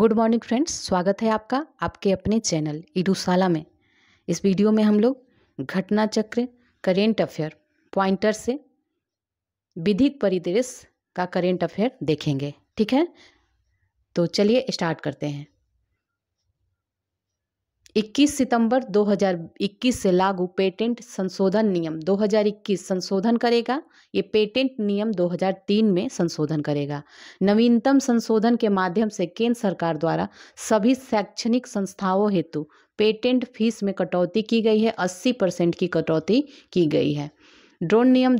good morning friends स्वागत है आपका आपके अपने चैनल इडूशाला में इस वीडियो में हम लोग घटना चक्र करेंट अफेयर पॉइंटर से विधिक परिदृश्य का करेंट अफेयर देखेंगे ठीक है तो चलिए स्टार्ट करते हैं 21 सितंबर 2021 से लागू पेटेंट संशोधन नियम 2021 संशोधन करेगा ये पेटेंट नियम 2003 में संशोधन करेगा नवीनतम संशोधन के माध्यम से केंद्र सरकार द्वारा सभी शैक्षणिक संस्थाओं हेतु पेटेंट फीस में कटौती की गई है 80 परसेंट की कटौती की गई है ड्रोन नियम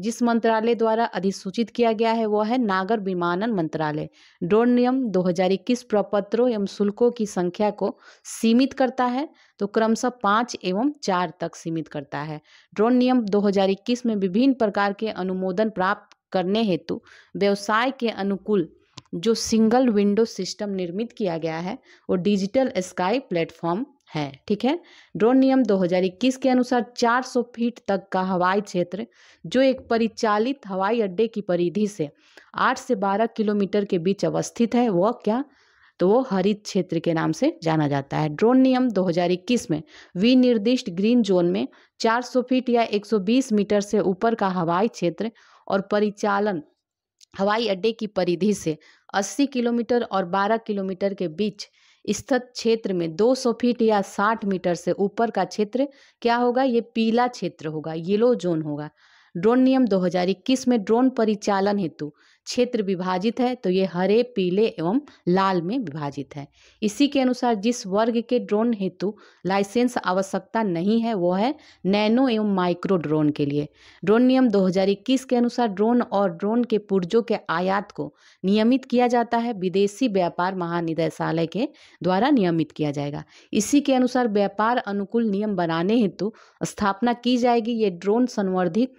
जिस मंत्रालय द्वारा अधिसूचित किया गया है वह है नागर विमानन मंत्रालय ड्रोन नियम 2021 प्रपत्रों एवं शुल्कों की संख्या को सीमित करता है तो क्रमशः पाँच एवं चार तक सीमित करता है ड्रोन नियम 2021 में विभिन्न प्रकार के अनुमोदन प्राप्त करने हेतु व्यवसाय के अनुकूल जो सिंगल विंडो सिस्टम निर्मित किया गया है वो डिजिटल स्काई प्लेटफॉर्म है ठीक है ड्रोन नियम 2021 के अनुसार 400 फीट तक का हवाई क्षेत्र जो एक परिचालित हवाई अड्डे की परिधि से 8 से 12 किलोमीटर के बीच अवस्थित है वह क्या तो वो हरित क्षेत्र के नाम से जाना जाता है ड्रोन नियम 2021 में विनिर्दिष्ट ग्रीन जोन में 400 फीट या 120 मीटर से ऊपर का हवाई क्षेत्र और परिचालन हवाई अड्डे की परिधि से 80 किलोमीटर और 12 किलोमीटर के बीच स्थित क्षेत्र में 200 फीट या 60 मीटर से ऊपर का क्षेत्र क्या होगा ये पीला क्षेत्र होगा येलो जोन होगा ड्रोन नियम 2021 में ड्रोन परिचालन हेतु क्षेत्र विभाजित है तो ये हरे पीले एवं लाल में विभाजित है इसी के अनुसार जिस वर्ग के ड्रोन हेतु लाइसेंस आवश्यकता नहीं है वो है नैनो एवं माइक्रो ड्रोन के लिए ड्रोन नियम 2021 के अनुसार ड्रोन और ड्रोन के पुर्जों के आयात को नियमित किया जाता है विदेशी व्यापार महानिदेशालय के द्वारा नियमित किया जाएगा इसी के अनुसार व्यापार अनुकूल नियम बनाने हेतु स्थापना की जाएगी ये ड्रोन संवर्धित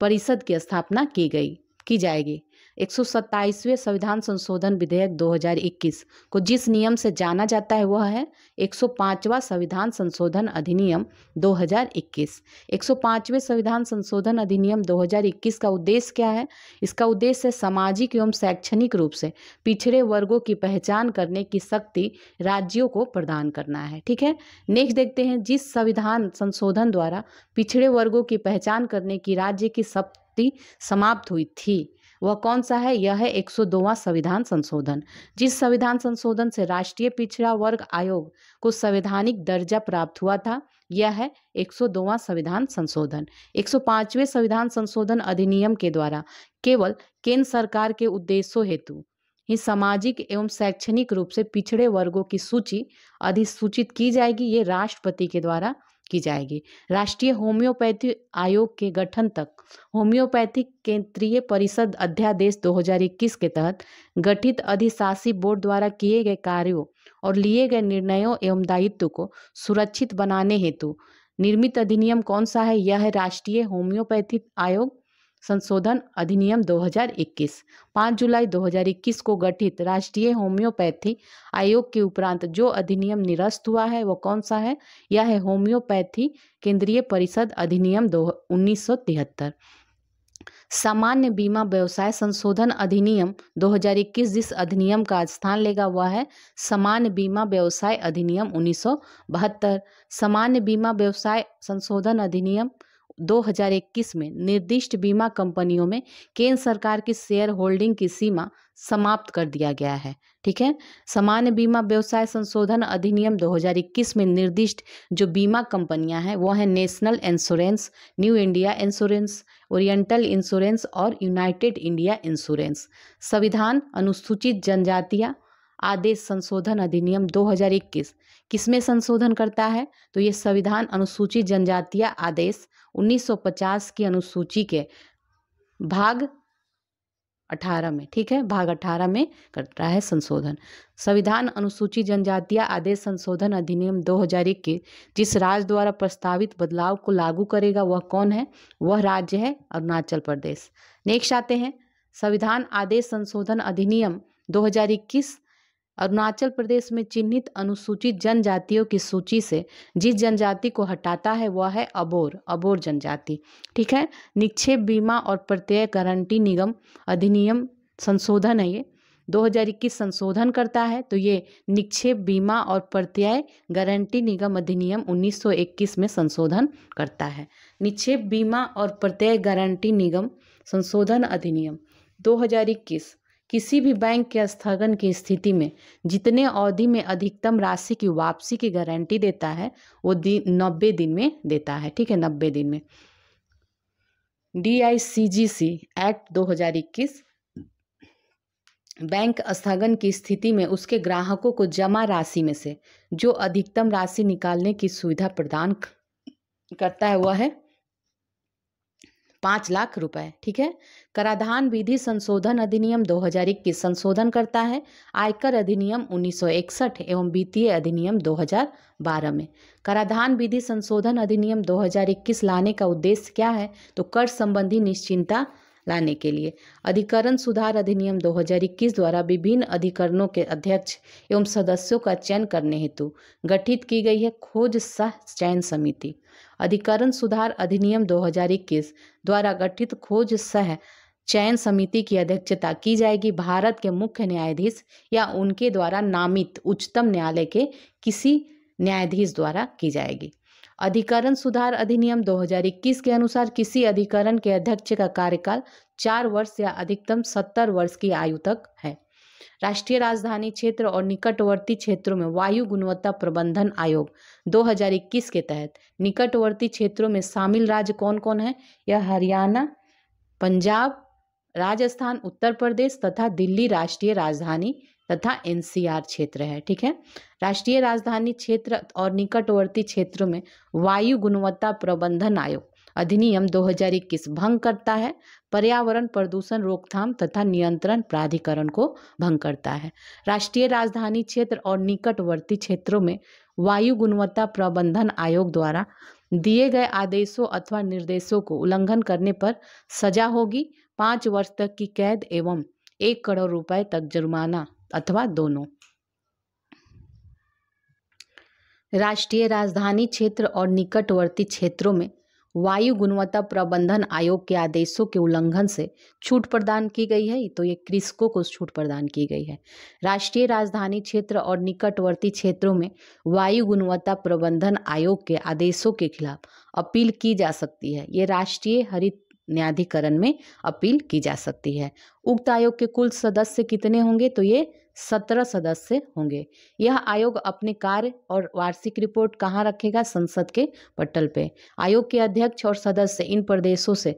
परिषद की स्थापना की गई की जाएगी एक संविधान संशोधन विधेयक 2021 को जिस नियम से जाना जाता है वह है 105वां संविधान संशोधन अधिनियम 2021 105वें संविधान संशोधन अधिनियम 2021 का उद्देश्य क्या है इसका उद्देश्य है सामाजिक एवं शैक्षणिक रूप से पिछड़े वर्गों की पहचान करने की शक्ति राज्यों को प्रदान करना है ठीक है नेक्स्ट देखते हैं जिस संविधान संशोधन द्वारा पिछड़े वर्गों की पहचान करने की राज्य की शक्ति समाप्त हुई थी वह कौन सा है यह है एक संविधान संशोधन जिस संविधान संशोधन से राष्ट्रीय पिछड़ा वर्ग आयोग को संवैधानिक दर्जा प्राप्त हुआ था यह है एक संविधान संशोधन एक संविधान संशोधन अधिनियम के द्वारा केवल केंद्र सरकार के उद्देश्यों हेतु ही सामाजिक एवं शैक्षणिक रूप से पिछड़े वर्गों की सूची अधिसूचित की जाएगी ये राष्ट्रपति के द्वारा की जाएगी राष्ट्रीय होम्योपैथी आयोग के गठन तक होम्योपैथी केंद्रीय परिषद अध्यादेश 2021 के तहत गठित अधिशासी बोर्ड द्वारा किए गए कार्यों और लिए गए निर्णयों एवं दायित्व को सुरक्षित बनाने हेतु निर्मित अधिनियम कौन सा है यह है राष्ट्रीय होम्योपैथी आयोग संशोधन अधिनियम 2021 5 जुलाई 2021 को गठित राष्ट्रीय होम्योपैथी आयोग के उपरांत जो अधिनियम निरस्त हुआ है वह कौन सा है यह है होम्योपैथी केंद्रीय परिषद अधिनियम दो उन्नीस सामान्य बीमा व्यवसाय संशोधन अधिनियम 2021 जिस अधिनियम का स्थान लेगा वह है सामान्य बीमा व्यवसाय अधिनियम उन्नीस सामान्य बीमा व्यवसाय संशोधन अधिनियम 2021 में निर्दिष्ट बीमा कंपनियों में केंद्र सरकार की शेयर होल्डिंग की सीमा समाप्त कर दिया गया है ठीक है सामान्य बीमा व्यवसाय संशोधन अधिनियम 2021 में निर्दिष्ट जो बीमा कंपनियां हैं वह हैं national insurance new India insurance oriental insurance और यूनाइटेड इंडिया इंश्योरेंस संविधान अनुसूचित जनजातियाँ आदेश संशोधन अधिनियम 2021 किसमें संशोधन करता है तो ये संविधान अनुसूचित जनजातीय आदेश 1950 की अनुसूची के भाग 18 में ठीक है भाग 18 में करता है संशोधन संविधान अनुसूचित जनजातीय आदेश संशोधन अधिनियम 2021 जिस राज्य द्वारा प्रस्तावित बदलाव को लागू करेगा वह कौन है वह राज्य है अरुणाचल प्रदेश नेक्स्ट आते हैं संविधान आदेश संशोधन अधिनियम 2021 अरुणाचल प्रदेश में चिन्हित अनुसूचित जनजातियों की सूची से जिस जनजाति को हटाता है वह है अबोर अबोर जनजाति ठीक है निक्षेप बीमा और प्रत्यय गारंटी निगम अधिनियम संशोधन है ये 2021 संशोधन करता है तो ये निक्षेप बीमा और प्रत्यय गारंटी निगम अधिनियम 1921 में संशोधन करता है निक्षेप बीमा और प्रत्यय गारंटी निगम संशोधन अधिनियम 2021 किसी भी बैंक के स्थगन की स्थिति में जितने अवधि में अधिकतम राशि की वापसी की गारंटी देता है वो दिन नब्बे दिन में देता है ठीक है नब्बे दिन में D I C G C act 2021 bank स्थगन की स्थिति में उसके ग्राहकों को जमा राशि में से जो अधिकतम राशि निकालने की सुविधा प्रदान करता है वह है पाँच लाख रुपए ठीक है कराधान विधि संशोधन अधिनियम 2021 संशोधन करता है आयकर अधिनियम 1961 एवं वित्तीय अधिनियम 2012 में कराधान विधि संशोधन अधिनियम 2021 लाने का उद्देश्य क्या है तो कर संबंधी निश्चिंता लाने के लिए अधिकरण सुधार अधिनियम 2021 द्वारा विभिन्न अधिकरणों के अध्यक्ष एवं सदस्यों का चयन करने हेतु गठित की गई है खोज सह चयन समिति अधिकरण सुधार अधिनियम 2021 द्वारा गठित खोज सह चयन समिति की अध्यक्षता की जाएगी भारत के मुख्य न्यायाधीश या उनके द्वारा नामित उच्चतम न्यायालय के किसी न्यायाधीश द्वारा की जाएगी अधिकरण सुधार अधिनियम 2021 के अनुसार किसी अधिकरण के अध्यक्ष का कार्यकाल चार वर्ष या अधिकतम सत्तर वर्ष की आयु तक है राष्ट्रीय राजधानी क्षेत्र और निकटवर्ती क्षेत्रों में वायु गुणवत्ता प्रबंधन आयोग 2021 के तहत निकटवर्ती क्षेत्रों में शामिल राज्य कौन कौन है यह हरियाणा पंजाब राजस्थान उत्तर प्रदेश तथा दिल्ली राष्ट्रीय राजधानी तथा एनसीआर क्षेत्र है ठीक है राष्ट्रीय राजधानी क्षेत्र और निकटवर्ती क्षेत्रों में वायु गुणवत्ता प्रबंधन आयोग अधिनियम 2021 भंग करता है पर्यावरण प्रदूषण रोकथाम तथा नियंत्रण प्राधिकरण को भंग करता है राष्ट्रीय राजधानी क्षेत्र और निकटवर्ती क्षेत्रों में वायु गुणवत्ता प्रबंधन आयोग द्वारा दिए गए आदेशों अथवा निर्देशों को उल्लंघन करने पर सजा होगी पाँच वर्ष तक की कैद एवं एक करोड़ रुपए तक जुर्माना अथवा दोनों राष्ट्रीय राजधानी क्षेत्र और निकटवर्ती क्षेत्रों में वायु गुणवत्ता प्रबंधन आयोग के आदेशों के उल्लंघन से छूट प्रदान की गई है तो ये कृषकों को छूट प्रदान की गई है राष्ट्रीय राजधानी क्षेत्र और निकटवर्ती क्षेत्रों में वायु गुणवत्ता प्रबंधन आयोग के आदेशों के खिलाफ अपील की जा सकती है ये राष्ट्रीय हरित न्यायाधिकरण में अपील की जा सकती है उक्त आयोग के कुल सदस्य कितने होंगे तो ये सत्रह सदस्य होंगे यह आयोग अपने कार्य और वार्षिक रिपोर्ट कहाँ रखेगा संसद के पटल पे आयोग के अध्यक्ष और सदस्य इन प्रदेशों से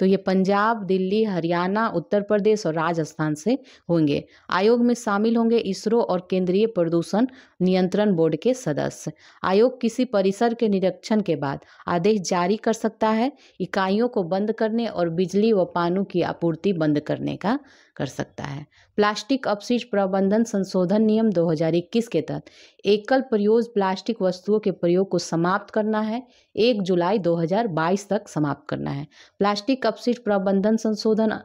तो ये पंजाब दिल्ली हरियाणा उत्तर प्रदेश और राजस्थान से होंगे आयोग में शामिल होंगे इसरो और केंद्रीय प्रदूषण नियंत्रण बोर्ड के सदस्य आयोग किसी परिसर के निरीक्षण के बाद आदेश जारी कर सकता है इकाइयों को बंद करने और बिजली व पानी की आपूर्ति बंद करने का कर सकता है प्लास्टिक अपशिष्ट प्रबंधन संशोधन नियम 2021 के तहत एकल प्रयोग प्लास्टिक वस्तुओं के प्रयोग को समाप्त करना है 1 जुलाई 2022 तक समाप्त करना है प्लास्टिक अपशिष्ट प्रबंधन संशोधन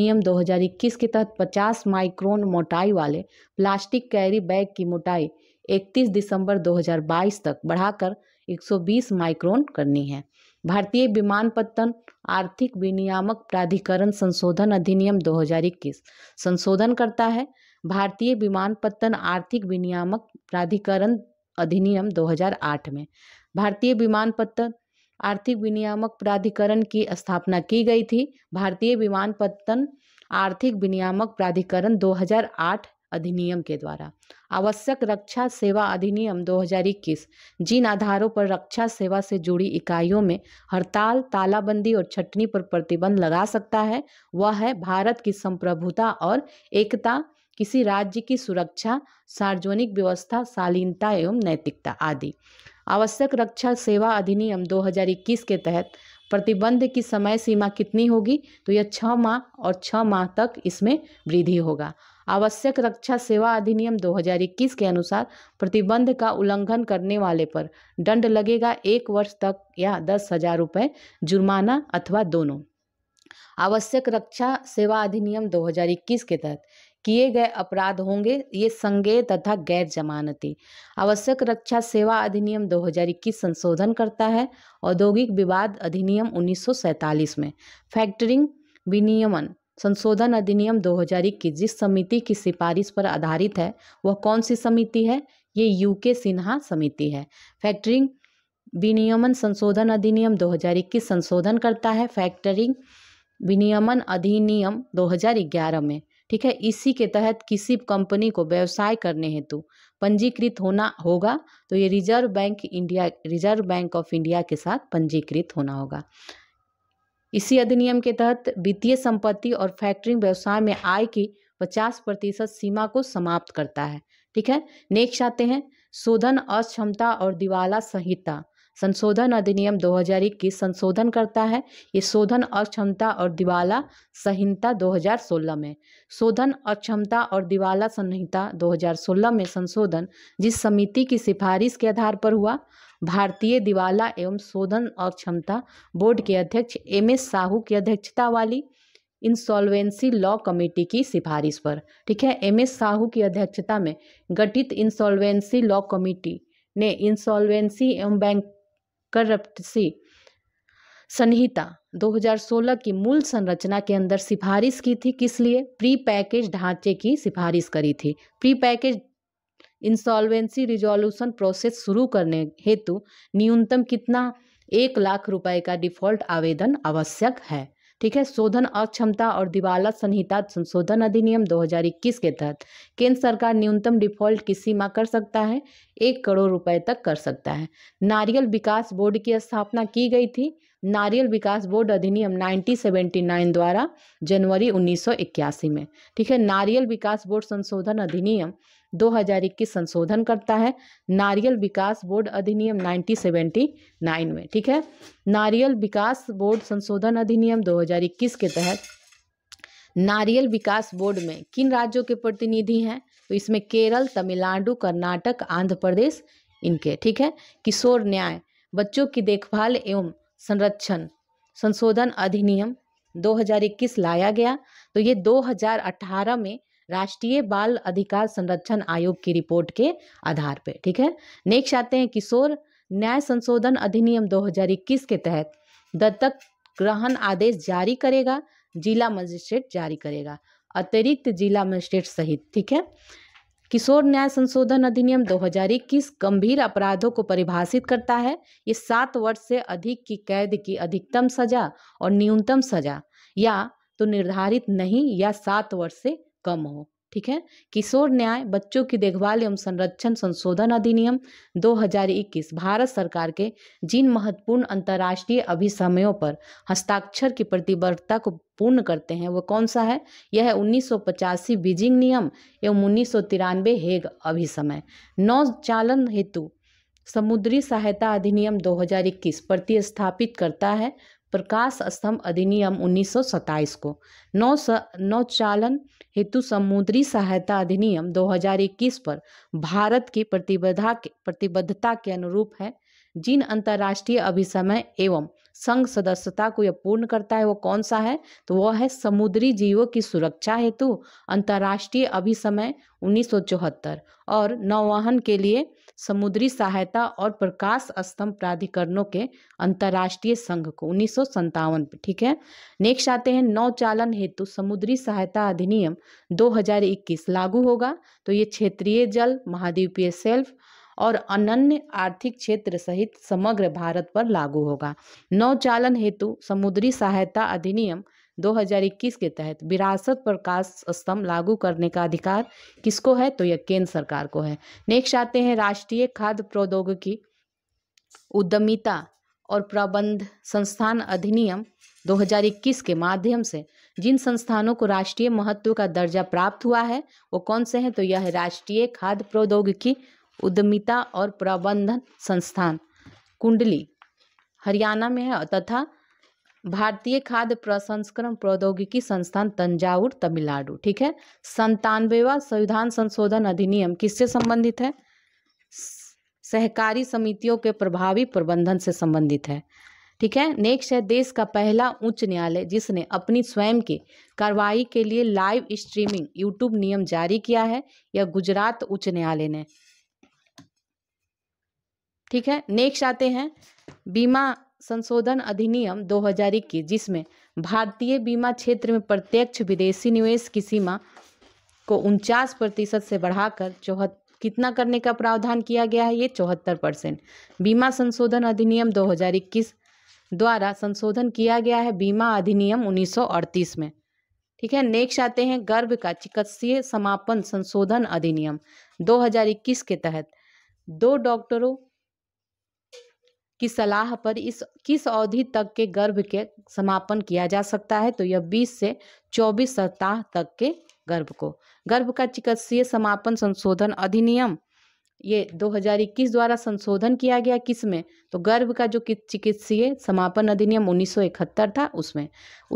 नियम 2021 के तहत 50 माइक्रोन मोटाई वाले प्लास्टिक कैरी बैग की मोटाई 31 दिसंबर 2022 तक बढ़ाकर 120 माइक्रोन करनी है भारतीय विमानपत्तन आर्थिक विनियामक प्राधिकरण संशोधन अधिनियम 2021 संशोधन करता है भारतीय विमानपत्तन आर्थिक विनियामक प्राधिकरण अधिनियम 2008 में भारतीय विमानपत्तन आर्थिक विनियामक प्राधिकरण की स्थापना की गई थी भारतीय विमानपत्तन आर्थिक विनियामक प्राधिकरण 2008 अधिनियम के द्वारा आवश्यक रक्षा सेवा अधिनियम 2021 जिन आधारों पर रक्षा सेवा से जुड़ी इकाइयों में हड़ताल तालाबंदी और छटनी पर प्रतिबंध लगा सकता है वह है भारत की संप्रभुता और एकता किसी राज्य की सुरक्षा सार्वजनिक व्यवस्था शालीनता एवं नैतिकता आदि आवश्यक रक्षा सेवा अधिनियम 2021 के तहत प्रतिबंध की समय सीमा कितनी होगी तो यह छः माह और छः माह तक इसमें वृद्धि होगा आवश्यक रक्षा सेवा अधिनियम 2021 के अनुसार प्रतिबंध का उल्लंघन करने वाले पर दंड लगेगा एक वर्ष तक या दस हजार रुपये जुर्माना अथवा दोनों आवश्यक रक्षा सेवा अधिनियम 2021 के तहत किए गए अपराध होंगे ये संज्ञेय तथा गैर जमानती आवश्यक रक्षा सेवा अधिनियम 2021 संशोधन करता है औद्योगिक विवाद अधिनियम 1947 में फैक्टरिंग विनियमन संशोधन अधिनियम 2021 जिस समिति की सिफारिश पर आधारित है वह कौन सी समिति है ये यूके सिन्हा समिति है फैक्टरिंग विनियमन संशोधन अधिनियम 2021 संशोधन करता है फैक्टरिंग विनियमन अधिनियम 2011 में ठीक है इसी के तहत किसी कंपनी को व्यवसाय करने हेतु पंजीकृत होना होगा तो ये reserve bank India reserve bank of India के साथ पंजीकृत होना होगा इसी अधिनियम के तहत वित्तीय संपत्ति और फैक्टरिंग व्यवसाय में आय की 50 प्रतिशत सीमा को समाप्त करता है ठीक है नेक्स्ट आते हैं शोधन अक्षमता और दिवाला संहिता संशोधन अधिनियम 2021 संशोधन करता है ये शोधन अक्षमता और दिवाला संहिता 2016 में शोधन अक्षमता और दिवाला संहिता 2016 में संशोधन जिस समिति की सिफारिश के आधार पर हुआ भारतीय दिवाला एवं शोधन और क्षमता बोर्ड के अध्यक्ष एम एस साहू की अध्यक्षता वाली इंसॉल्वेंसी लॉ कमेटी की सिफारिश पर ठीक है एम एस साहू की अध्यक्षता में गठित इंसॉल्वेंसी लॉ कमेटी ने इंसॉल्वेंसी एवं बैंक करप्टसी संहिता 2016 की मूल संरचना के अंदर सिफारिश की थी किस लिए प्री पैकेज ढांचे की सिफारिश करी थी pre package insolvency resolution process शुरू करने हेतु न्यूनतम कितना एक लाख रुपए का डिफॉल्ट आवेदन आवश्यक है ठीक है शोधन अक्षमता और दिवालत संहिता संशोधन अधिनियम 2021 के तहत केंद्र सरकार न्यूनतम डिफॉल्ट की सीमा कर सकता है एक करोड़ रुपए तक कर सकता है नारियल विकास बोर्ड की स्थापना की गई थी नारियल विकास बोर्ड अधिनियम 1979 द्वारा जनवरी 1981 में ठीक है नारियल विकास बोर्ड संशोधन अधिनियम 2021 संशोधन करता है नारियल विकास बोर्ड अधिनियम 1979 में ठीक है नारियल विकास बोर्ड संशोधन अधिनियम 2021 के तहत नारियल विकास बोर्ड में किन राज्यों के प्रतिनिधि हैं तो इसमें केरल तमिलनाडु कर्नाटक आंध्र प्रदेश इनके ठीक है किशोर न्याय बच्चों की देखभाल एवं संरक्षण संशोधन अधिनियम 2021 लाया गया तो ये 2018 में राष्ट्रीय बाल अधिकार संरक्षण आयोग की रिपोर्ट के आधार पर ठीक है नेक्स्ट आते हैं किशोर न्याय संशोधन अधिनियम 2021 के तहत दत्तक ग्रहण आदेश जारी करेगा जिला मजिस्ट्रेट जारी करेगा अतिरिक्त जिला मजिस्ट्रेट सहित ठीक है किशोर न्याय संशोधन अधिनियम 2021 गंभीर अपराधों को परिभाषित करता है ये सात वर्ष से अधिक की कैद की अधिकतम सजा और न्यूनतम सजा या तो निर्धारित नहीं या सात वर्ष से कम हो ठीक है किशोर न्याय बच्चों की देखभाल एवं संरक्षण संशोधन अधिनियम 2021 भारत सरकार के जिन महत्वपूर्ण अंतर्राष्ट्रीय अभिसमयों पर हस्ताक्षर की प्रतिबद्धता को पूर्ण करते हैं वो कौन सा है यह है उन्नीस बीजिंग नियम एवं उन्नीस हेग अभिसमय नौचालन हेतु समुद्री सहायता अधिनियम 2021 प्रतिस्थापित करता है प्रकाश स्तंभ अधिनियम उन्नीस को नौ नौचालन हेतु समुद्री सहायता अधिनियम 2021 पर भारत की प्रतिबद्धता प्रतिबद्धता के अनुरूप है जिन अंतर्राष्ट्रीय अभिसमय एवं संघ सदस्यता को यह पूर्ण करता है वो कौन सा है तो वह है समुद्री जीवों की सुरक्षा हेतु अंतर्राष्ट्रीय अभिसमय उन्नीस और नौवाहन के लिए समुद्री सहायता और प्रकाश स्तंभ प्राधिकरणों के अंतर्राष्ट्रीय संघ को उन्नीस ठीक है नेक्स्ट आते हैं नौचालन हेतु समुद्री सहायता अधिनियम 2021 लागू होगा तो ये क्षेत्रीय जल महाद्वीपीय सेल्फ और अनन्य आर्थिक क्षेत्र सहित समग्र भारत पर लागू होगा नौचालन हेतु समुद्री सहायता अधिनियम 2021 के तहत विरासत प्रकाश स्तंभ लागू करने का अधिकार किसको है तो यह केंद्र सरकार को है नेक्स्ट आते हैं राष्ट्रीय खाद्य प्रौद्योगिकी उद्यमिता और प्रबंध संस्थान अधिनियम 2021 के माध्यम से जिन संस्थानों को राष्ट्रीय महत्व का दर्जा प्राप्त हुआ है वो कौन से हैं तो यह है राष्ट्रीय खाद्य प्रौद्योगिकी उद्यमिता और प्रबंधन संस्थान कुंडली हरियाणा में है तथा भारतीय खाद्य प्रसंस्करण प्रौद्योगिकी संस्थान तंजावुर तमिलनाडु ठीक है संतानवेवा संविधान संशोधन अधिनियम किससे संबंधित है सहकारी समितियों के प्रभावी प्रबंधन से संबंधित है ठीक है नेक्स्ट है देश का पहला उच्च न्यायालय जिसने अपनी स्वयं की कार्रवाई के लिए लाइव स्ट्रीमिंग यूट्यूब नियम जारी किया है या गुजरात उच्च न्यायालय ने ठीक है नेक्स्ट आते हैं बीमा संशोधन अधिनियम 2021 जिसमें भारतीय बीमा क्षेत्र में प्रत्यक्ष विदेशी निवेश की सीमा को उनचास प्रतिशत से बढ़ाकर चौहत् कितना करने का प्रावधान किया गया है ये चौहत्तर परसेंट बीमा संशोधन अधिनियम 2021 द्वारा संशोधन किया गया है बीमा अधिनियम 1938 में ठीक है नेक्स्ट आते हैं गर्भ का चिकित्सीय समापन संशोधन अधिनियम 2021 के तहत दो डॉक्टरों की सलाह पर इस किस अवधि तक के गर्भ के समापन किया जा सकता है तो यह बीस से चौबीस सप्ताह तक के गर्भ को गर्भ का चिकित्सीय समापन संशोधन अधिनियम ये 2021 द्वारा संशोधन किया गया किसमें तो गर्भ का जो चिकित्सीय समापन अधिनियम उन्नीस था उसमें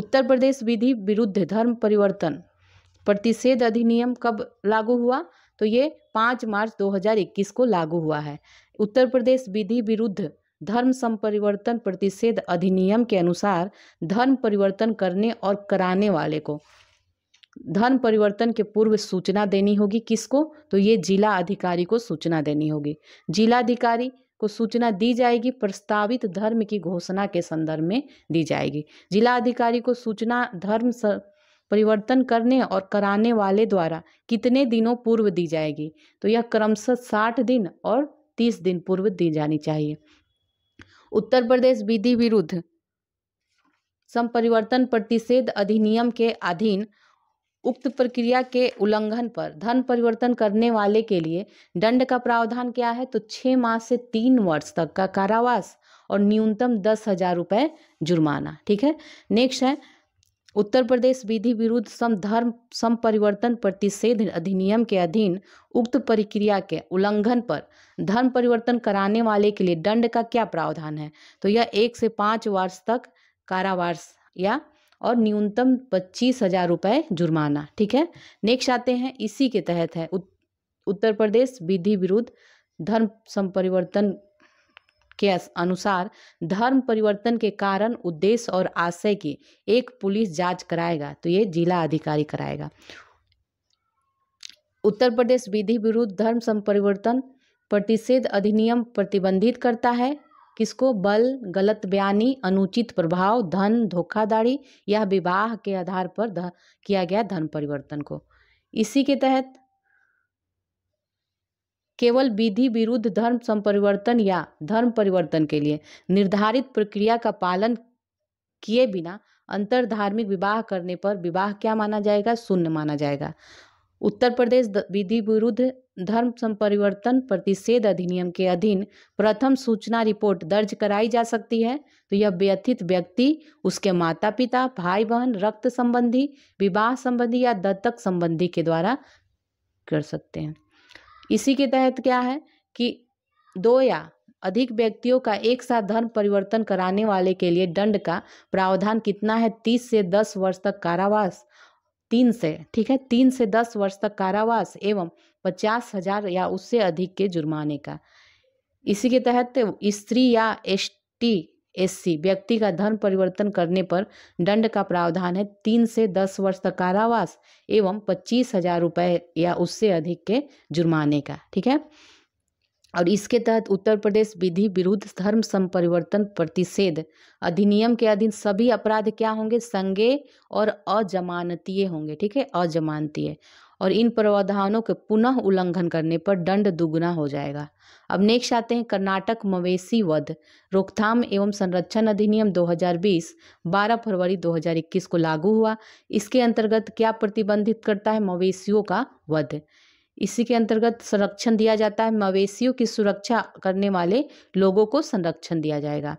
उत्तर प्रदेश विधि विरुद्ध धर्म परिवर्तन प्रतिषेध अधिनियम कब लागू हुआ तो ये 5 मार्च 2021 को लागू हुआ है उत्तर प्रदेश विधि विरुद्ध धर्म संपरिवर्तन प्रतिषेध अधिनियम के अनुसार धर्म परिवर्तन करने और कराने वाले को धर्म परिवर्तन के पूर्व सूचना देनी होगी किसको तो ये जिला अधिकारी को सूचना देनी होगी जिला अधिकारी को सूचना दी जाएगी प्रस्तावित धर्म की घोषणा के संदर्भ में दी जाएगी जिला अधिकारी को सूचना धर्म परिवर्तन करने और कराने वाले द्वारा कितने दिनों पूर्व दी जाएगी तो यह क्रमशः साठ दिन और तीस दिन पूर्व दी जानी चाहिए उत्तर प्रदेश विधि विरुद्ध संपरिवर्तन प्रतिषेध अधिनियम के अधीन उक्त प्रक्रिया के उल्लंघन पर धन परिवर्तन करने वाले के लिए दंड का प्रावधान क्या है तो छः माह से तीन वर्ष तक का कारावास और न्यूनतम दस हजार रुपये जुर्माना ठीक है नेक्स्ट है उत्तर प्रदेश विधि विरुद्ध समधर्म समपरिवर्तन प्रतिषेध अधिनियम के अधीन उक्त प्रक्रिया के उल्लंघन पर धर्म परिवर्तन कराने वाले के लिए दंड का क्या प्रावधान है तो यह एक से पाँच वर्ष तक कारावास या और न्यूनतम पच्चीस हजार रुपये जुर्माना ठीक है नेक्स्ट आते हैं इसी के तहत है उत्तर प्रदेश विधि विरुद्ध धर्म संपरिवर्तन के अनुसार धर्म परिवर्तन के कारण उद्देश्य और आशय की एक पुलिस जांच कराएगा तो ये जिला अधिकारी कराएगा उत्तर प्रदेश विधि विरुद्ध धर्म संपरिवर्तन प्रतिषेध अधिनियम प्रतिबंधित करता है किसको बल गलत बयानी अनुचित प्रभाव धन धोखाधड़ी या विवाह के आधार पर किया गया धर्म परिवर्तन को इसी के तहत केवल विधि विरुद्ध धर्म संपरिवर्तन या धर्म परिवर्तन के लिए निर्धारित प्रक्रिया का पालन किए बिना अंतर धार्मिक विवाह करने पर विवाह क्या माना जाएगा शून्य माना जाएगा उत्तर प्रदेश विधि विरुद्ध धर्म संपरिवर्तन प्रतिषेध अधिनियम के अधीन प्रथम सूचना रिपोर्ट दर्ज कराई जा सकती है तो यह व्यथित व्यक्ति उसके माता पिता भाई बहन रक्त संबंधी विवाह संबंधी या दत्तक संबंधी के द्वारा कर सकते हैं इसी के तहत क्या है कि दो या अधिक व्यक्तियों का एक साथ धर्म परिवर्तन कराने वाले के लिए दंड का प्रावधान कितना है तीस से दस वर्ष तक कारावास तीन से ठीक है तीन से दस वर्ष तक कारावास एवं पचास हजार या उससे अधिक के जुर्माने का इसी के तहत स्त्री या एसटी एससी व्यक्ति का धर्म परिवर्तन करने पर दंड का प्रावधान है तीन से दस वर्ष तक कारावास एवं पच्चीस हजार रुपये या उससे अधिक के जुर्माने का ठीक है और इसके तहत उत्तर प्रदेश विधि विरुद्ध धर्म संपरिवर्तन प्रतिषेध अधिनियम के अधीन सभी अपराध क्या होंगे संगे और अजमानतीय होंगे ठीक है अजमानतीय और इन प्रावधानों के पुनः उल्लंघन करने पर दंड दुगुना हो जाएगा अब नेक्स्ट आते हैं कर्नाटक मवेशी वध रोकथाम एवं संरक्षण अधिनियम 2020 12 फरवरी 2021 को लागू हुआ इसके अंतर्गत क्या प्रतिबंधित करता है मवेशियों का वध इसी के अंतर्गत संरक्षण दिया जाता है मवेशियों की सुरक्षा करने वाले लोगों को संरक्षण दिया जाएगा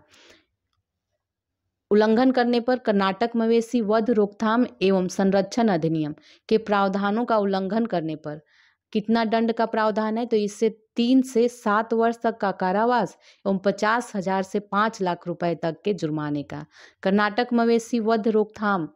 उल्लंघन करने पर कर्नाटक मवेशी वध रोकथाम एवं संरक्षण अधिनियम के प्रावधानों का उल्लंघन करने पर कितना दंड का प्रावधान है तो इससे तीन से सात वर्ष तक का कारावास एवं पचास हजार से पांच लाख रुपए तक के जुर्माने का कर्नाटक मवेशी वध रोकथाम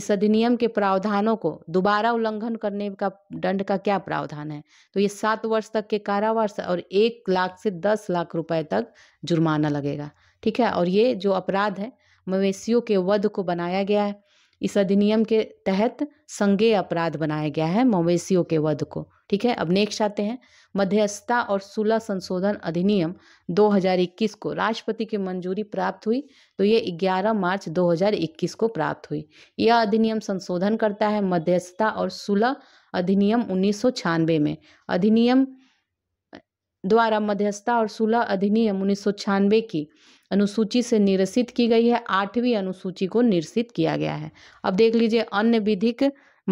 इस अधिनियम के प्रावधानों को दोबारा उल्लंघन करने का दंड का क्या प्रावधान है तो ये सात वर्ष तक के कारावास और एक लाख से दस लाख रुपए तक जुर्माना लगेगा ठीक है और ये जो अपराध है मवेशियों के वध को बनाया गया है इस अधिनियम के तहत संज्ञेय अपराध बनाया गया है मवेशियों के वध को ठीक है अब नेक्स्ट आते हैं मध्यस्थता और सुलह संशोधन अधिनियम 2021 को राष्ट्रपति की मंजूरी प्राप्त हुई तो ये 11 मार्च 2021 को प्राप्त हुई यह अधिनियम संशोधन करता है मध्यस्थता और सुलह अधिनियम उन्नीस में अधिनियम द्वारा मध्यस्थता और सुलह अधिनियम उन्नीस की अनुसूची से निरसित की गई है आठवीं अनुसूची को निरसित किया गया है अब देख लीजिए अन्य विधिक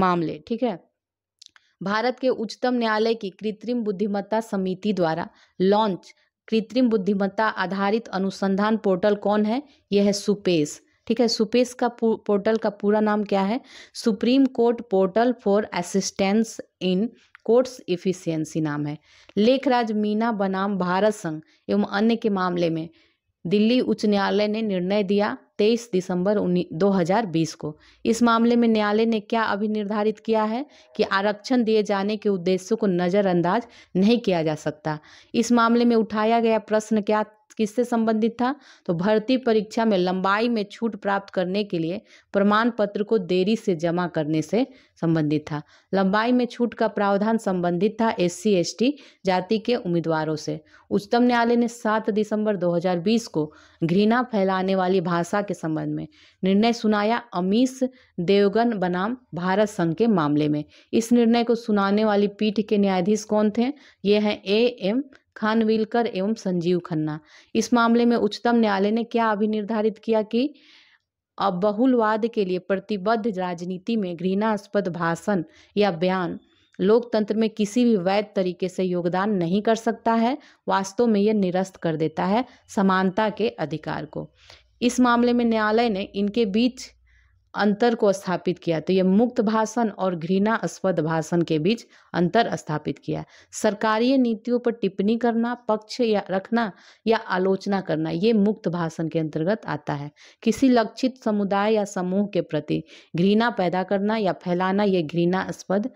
मामले ठीक है भारत के उच्चतम न्यायालय की कृत्रिम बुद्धिमत्ता समिति द्वारा लॉन्च कृत्रिम बुद्धिमत्ता आधारित अनुसंधान पोर्टल कौन है यह है सुपेश ठीक है सुपेश का पोर्टल का पूरा नाम क्या है supreme court portal for assistance in courts efficiency नाम है लेखराज मीना बनाम भारत संघ एवं अन्य के मामले में दिल्ली उच्च न्यायालय ने निर्णय दिया 23 दिसंबर 2020 को इस मामले में न्यायालय ने क्या अभी निर्धारित किया है कि आरक्षण दिए जाने के उद्देश्यों को नज़रअंदाज नहीं किया जा सकता इस मामले में उठाया गया प्रश्न क्या किससे संबंधित था तो भर्ती परीक्षा में लंबाई में छूट प्राप्त करने के लिए प्रमाण पत्र को देरी से जमा करने से संबंधित था लंबाई में छूट का प्रावधान संबंधित था एस सी जाति के उम्मीदवारों से उच्चतम न्यायालय ने 7 दिसंबर 2020 को घृणा फैलाने वाली भाषा के संबंध में निर्णय सुनाया अमीश देवगन बनाम भारत संघ के मामले में इस निर्णय को सुनाने वाली पीठ के न्यायाधीश कौन थे ये हैं ए एम खानविलकर एवं संजीव खन्ना इस मामले में उच्चतम न्यायालय ने क्या अभी निर्धारित किया कि अब बहुलवाद के लिए प्रतिबद्ध राजनीति में घृणास्पद भाषण या बयान लोकतंत्र में किसी भी वैध तरीके से योगदान नहीं कर सकता है वास्तव में यह निरस्त कर देता है समानता के अधिकार को इस मामले में न्यायालय ने इनके बीच अंतर को स्थापित किया तो ये मुक्त भाषण और घृणास्पद भाषण के बीच अंतर स्थापित किया सरकारी नीतियों पर टिप्पणी करना पक्ष या रखना या आलोचना करना ये मुक्त भाषण के अंतर्गत आता है किसी लक्षित समुदाय या समूह के प्रति घृणा पैदा करना या फैलाना ये घृणास्पद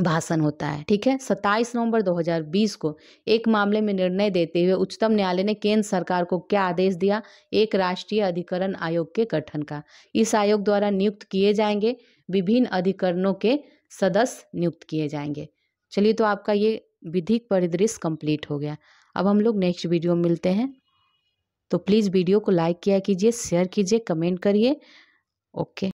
भाषण होता है ठीक है 27 नवंबर 2020 को एक मामले में निर्णय देते हुए उच्चतम न्यायालय ने केंद्र सरकार को क्या आदेश दिया एक राष्ट्रीय अधिकरण आयोग के गठन का इस आयोग द्वारा नियुक्त किए जाएंगे विभिन्न अधिकरणों के सदस्य नियुक्त किए जाएंगे चलिए तो आपका ये विधिक परिदृश्य कंप्लीट हो गया अब हम लोग नेक्स्ट वीडियो में मिलते हैं तो प्लीज़ वीडियो को लाइक किया कीजिए शेयर कीजिए कमेंट करिए ओके